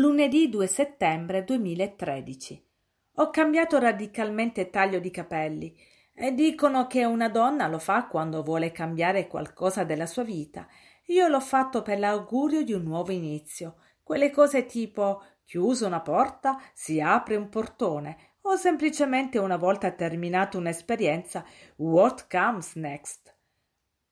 lunedì 2 settembre 2013. Ho cambiato radicalmente taglio di capelli e dicono che una donna lo fa quando vuole cambiare qualcosa della sua vita. Io l'ho fatto per l'augurio di un nuovo inizio, quelle cose tipo chiuso una porta si apre un portone o semplicemente una volta terminato un'esperienza what comes next.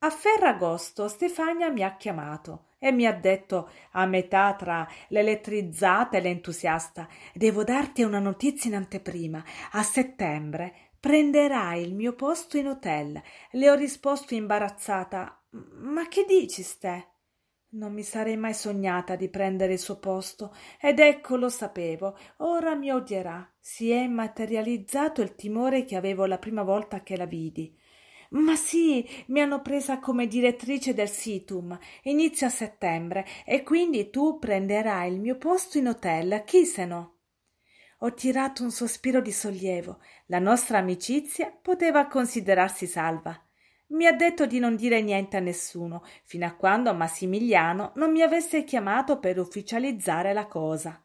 A Ferragosto Stefania mi ha chiamato e mi ha detto a metà tra l'elettrizzata e l'entusiasta: Devo darti una notizia in anteprima. A settembre prenderai il mio posto in hotel. Le ho risposto imbarazzata: Ma che dici, Ste? Non mi sarei mai sognata di prendere il suo posto, ed ecco lo sapevo, ora mi odierà. Si è materializzato il timore che avevo la prima volta che la vidi. Ma sì, mi hanno presa come direttrice del situm. Inizio a settembre e quindi tu prenderai il mio posto in hotel, chi se no? Ho tirato un sospiro di sollievo. La nostra amicizia poteva considerarsi salva. Mi ha detto di non dire niente a nessuno, fino a quando Massimiliano non mi avesse chiamato per ufficializzare la cosa.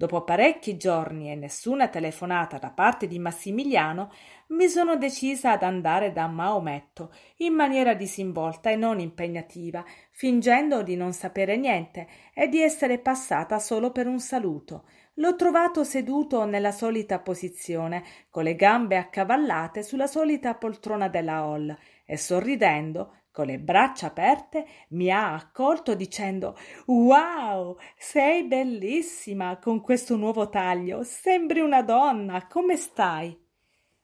Dopo parecchi giorni e nessuna telefonata da parte di Massimiliano, mi sono decisa ad andare da Maometto in maniera disinvolta e non impegnativa, fingendo di non sapere niente e di essere passata solo per un saluto, L'ho trovato seduto nella solita posizione, con le gambe accavallate sulla solita poltrona della hall e sorridendo, con le braccia aperte, mi ha accolto dicendo Wow, sei bellissima con questo nuovo taglio, sembri una donna, come stai?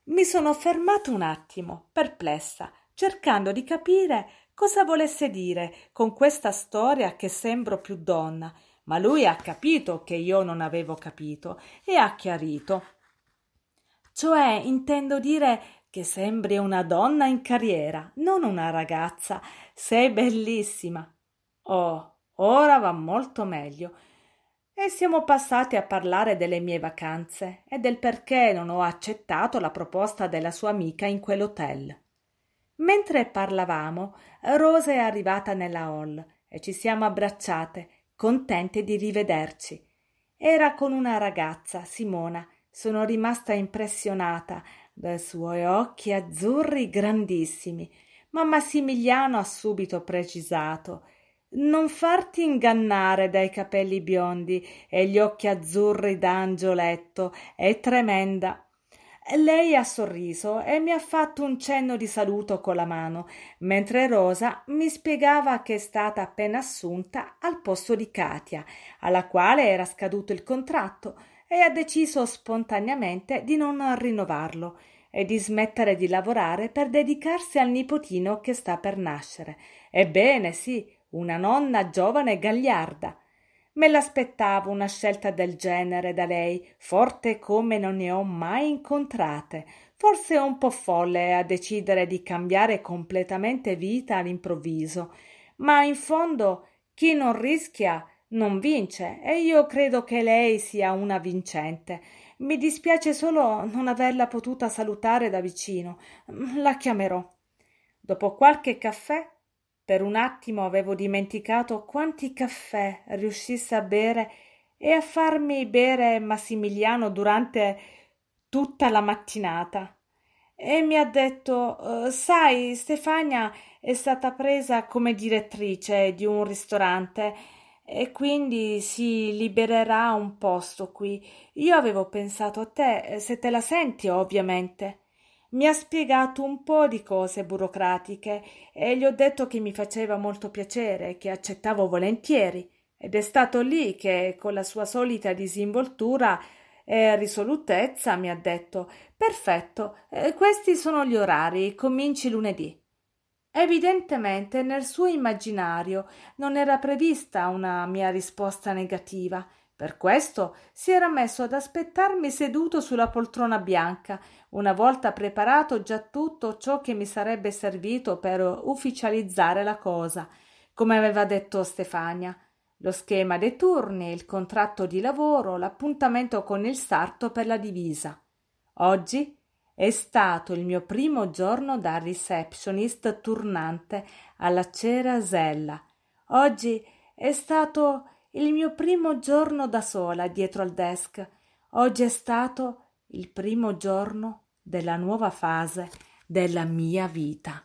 Mi sono fermata un attimo, perplessa, cercando di capire cosa volesse dire con questa storia che sembro più donna ma lui ha capito che io non avevo capito e ha chiarito. Cioè, intendo dire che sembri una donna in carriera, non una ragazza. Sei bellissima. Oh, ora va molto meglio. E siamo passati a parlare delle mie vacanze e del perché non ho accettato la proposta della sua amica in quell'hotel. Mentre parlavamo, Rosa è arrivata nella hall e ci siamo abbracciate contente di rivederci. Era con una ragazza, Simona. Sono rimasta impressionata dai suoi occhi azzurri grandissimi. Ma Massimiliano ha subito precisato non farti ingannare dai capelli biondi e gli occhi azzurri da angioletto, è tremenda. Lei ha sorriso e mi ha fatto un cenno di saluto con la mano, mentre Rosa mi spiegava che è stata appena assunta al posto di Katia, alla quale era scaduto il contratto e ha deciso spontaneamente di non rinnovarlo e di smettere di lavorare per dedicarsi al nipotino che sta per nascere. Ebbene sì, una nonna giovane e gagliarda. Me l'aspettavo una scelta del genere da lei, forte come non ne ho mai incontrate. Forse un po' folle a decidere di cambiare completamente vita all'improvviso, ma in fondo chi non rischia non vince e io credo che lei sia una vincente. Mi dispiace solo non averla potuta salutare da vicino. La chiamerò. Dopo qualche caffè per un attimo avevo dimenticato quanti caffè riuscisse a bere e a farmi bere Massimiliano durante tutta la mattinata. E mi ha detto: eh, Sai, Stefania è stata presa come direttrice di un ristorante e quindi si libererà un posto qui. Io avevo pensato a te, eh, se te la senti, ovviamente mi ha spiegato un po' di cose burocratiche e gli ho detto che mi faceva molto piacere, che accettavo volentieri. Ed è stato lì che, con la sua solita disinvoltura e risolutezza, mi ha detto: Perfetto, eh, questi sono gli orari, cominci lunedì. Evidentemente nel suo immaginario non era prevista una mia risposta negativa per questo si era messo ad aspettarmi seduto sulla poltrona bianca, una volta preparato già tutto ciò che mi sarebbe servito per ufficializzare la cosa, come aveva detto Stefania. Lo schema dei turni, il contratto di lavoro, l'appuntamento con il sarto per la divisa. Oggi è stato il mio primo giorno da receptionist turnante alla Cerasella. Oggi è stato il mio primo giorno da sola dietro al desk. Oggi è stato il primo giorno della nuova fase della mia vita.